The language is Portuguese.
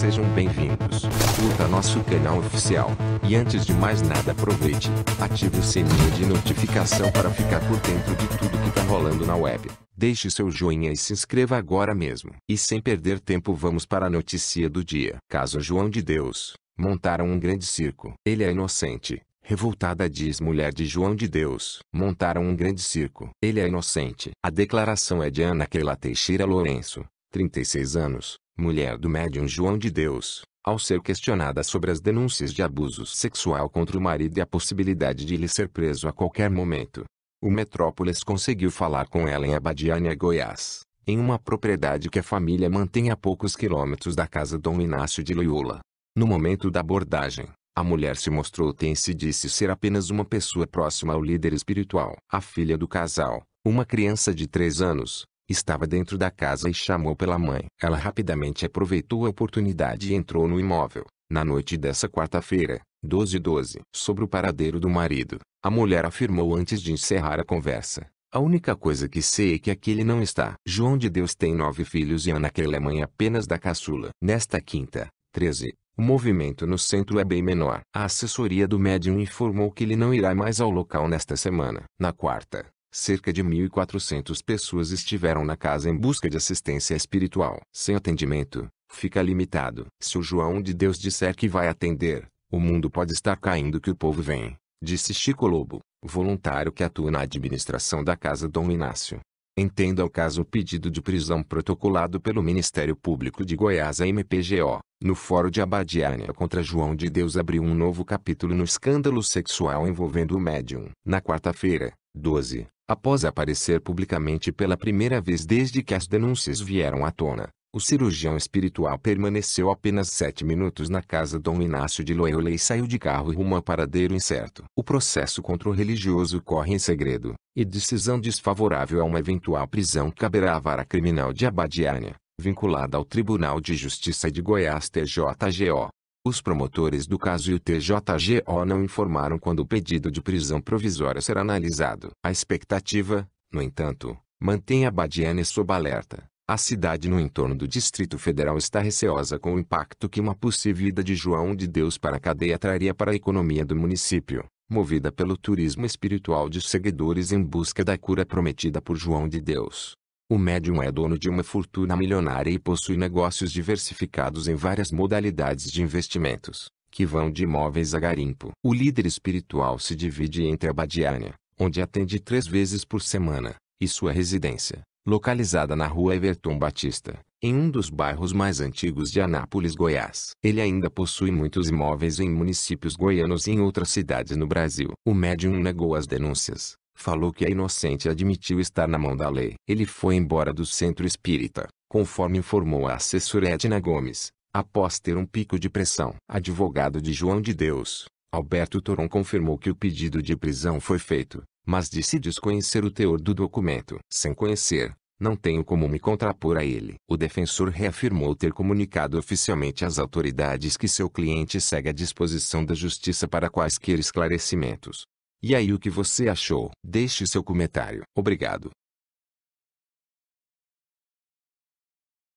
Sejam bem-vindos. Curta nosso canal oficial. E antes de mais nada, aproveite, ative o sininho de notificação para ficar por dentro de tudo que tá rolando na web. Deixe seu joinha e se inscreva agora mesmo. E sem perder tempo, vamos para a notícia do dia. Caso João de Deus, montaram um grande circo. Ele é inocente. Revoltada diz mulher de João de Deus. Montaram um grande circo. Ele é inocente. A declaração é de Ana Keila Teixeira Lourenço, 36 anos, mulher do médium João de Deus, ao ser questionada sobre as denúncias de abuso sexual contra o marido e a possibilidade de ele ser preso a qualquer momento, o Metrópolis conseguiu falar com ela em Abadiânia, Goiás, em uma propriedade que a família mantém a poucos quilômetros da casa Dom Inácio de Loyola. No momento da abordagem, a mulher se mostrou tensa e disse ser apenas uma pessoa próxima ao líder espiritual. A filha do casal, uma criança de 3 anos, Estava dentro da casa e chamou pela mãe. Ela rapidamente aproveitou a oportunidade e entrou no imóvel. Na noite dessa quarta-feira, 12 12, sobre o paradeiro do marido, a mulher afirmou antes de encerrar a conversa. A única coisa que sei é que aqui ele não está. João de Deus tem nove filhos e Ana Kelly é mãe apenas da caçula. Nesta quinta, 13, o movimento no centro é bem menor. A assessoria do médium informou que ele não irá mais ao local nesta semana. Na quarta, Cerca de 1.400 pessoas estiveram na casa em busca de assistência espiritual. Sem atendimento, fica limitado. Se o João de Deus disser que vai atender, o mundo pode estar caindo que o povo vem, disse Chico Lobo, voluntário que atua na administração da Casa Dom Inácio. Entenda o caso o pedido de prisão protocolado pelo Ministério Público de Goiás MPGO, no Fórum de Abadiânia contra João de Deus abriu um novo capítulo no escândalo sexual envolvendo o médium. Na quarta-feira, 12, Após aparecer publicamente pela primeira vez desde que as denúncias vieram à tona, o cirurgião espiritual permaneceu apenas sete minutos na casa Dom Inácio de Loyola e saiu de carro rumo a paradeiro incerto. O processo contra o religioso corre em segredo, e decisão desfavorável a uma eventual prisão caberá à vara criminal de Abadiânia, vinculada ao Tribunal de Justiça de Goiás TJGO. Os promotores do caso e o TJGO não informaram quando o pedido de prisão provisória será analisado. A expectativa, no entanto, mantém a Badiane sob alerta. A cidade no entorno do Distrito Federal está receosa com o impacto que uma possível ida de João de Deus para a cadeia traria para a economia do município, movida pelo turismo espiritual de seguidores em busca da cura prometida por João de Deus. O médium é dono de uma fortuna milionária e possui negócios diversificados em várias modalidades de investimentos, que vão de imóveis a garimpo. O líder espiritual se divide entre a Badiânia, onde atende três vezes por semana, e sua residência, localizada na rua Everton Batista, em um dos bairros mais antigos de Anápolis, Goiás. Ele ainda possui muitos imóveis em municípios goianos e em outras cidades no Brasil. O médium negou as denúncias, falou que a inocente admitiu estar na mão da lei. Ele foi embora do centro espírita, conforme informou a assessora Edna Gomes, após ter um pico de pressão. Advogado de João de Deus, Alberto Toron confirmou que o pedido de prisão foi feito, mas disse desconhecer o teor do documento. Sem conhecer, não tenho como me contrapor a ele. O defensor reafirmou ter comunicado oficialmente às autoridades que seu cliente segue à disposição da justiça para quaisquer esclarecimentos. E aí o que você achou? Deixe seu comentário. Obrigado.